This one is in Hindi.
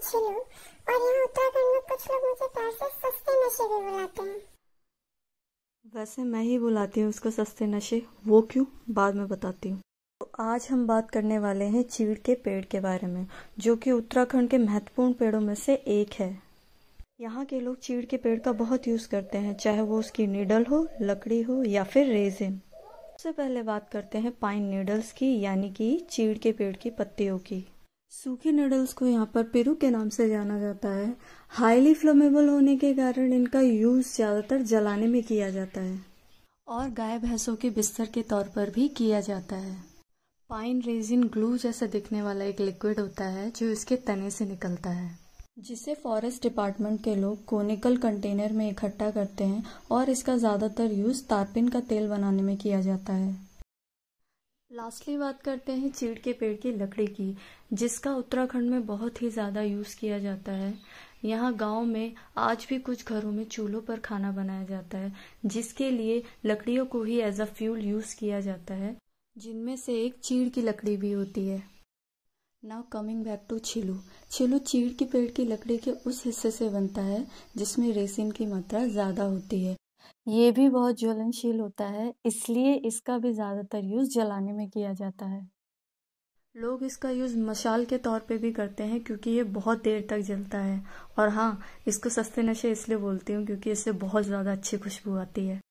अच्छी हूँ और यहाँ उत्तराखंड में कुछ लोग मुझे प्यार से सस्ते नशे भी बुलाते हैं वैसे मैं ही बुलाती हूँ उसको सस्ते नशे वो क्यों बाद में बताती हूँ तो आज हम बात करने वाले हैं चीड़ के पेड़ के बारे में जो कि उत्तराखंड के महत्वपूर्ण पेड़ों में से एक है यहाँ के लोग चीड़ के पेड़ का बहुत यूज़ करते हैं चाहे वो उसकी नीडल हो लकड़ी हो या फिर रेजिन सबसे पहले बात करते हैं पाइन नीडल्स की यानी कि चीड़ के पेड़ की पत्तियों की सूखे नूडल्स को यहाँ पर पेरू के नाम से जाना जाता है हाईली फ्लेमेबल होने के कारण इनका यूज ज्यादातर जलाने में किया जाता है और गाय भैंसों के बिस्तर के तौर पर भी किया जाता है पाइन रेजिन ग्लू जैसा दिखने वाला एक लिक्विड होता है जो इसके तने से निकलता है जिसे फॉरेस्ट डिपार्टमेंट के लोग कोनिकल कंटेनर में इकट्ठा करते हैं और इसका ज़्यादातर यूज़ तारपिन का तेल बनाने में किया जाता है लास्टली बात करते हैं चीड़ के पेड़ की लकड़ी की जिसका उत्तराखंड में बहुत ही ज़्यादा यूज़ किया जाता है यहाँ गांव में आज भी कुछ घरों में चूल्हों पर खाना बनाया जाता है जिसके लिए लकड़ियों को ही एज अ फ्यूल यूज़ किया जाता है जिनमें से एक चीड़ की लकड़ी भी होती है नाउ कमिंग बैक टू छिलू छिलू चीड़ के पेड़ की लकड़ी के उस हिस्से से बनता है जिसमें रेसिन की मात्रा ज़्यादा होती है ये भी बहुत ज्वलनशील होता है इसलिए इसका भी ज़्यादातर यूज़ जलाने में किया जाता है लोग इसका यूज़ मशाल के तौर पे भी करते हैं क्योंकि ये बहुत देर तक जलता है और हाँ इसको सस्ते नशे इसलिए बोलती हूँ क्योंकि इससे बहुत ज़्यादा अच्छी खुशबू आती है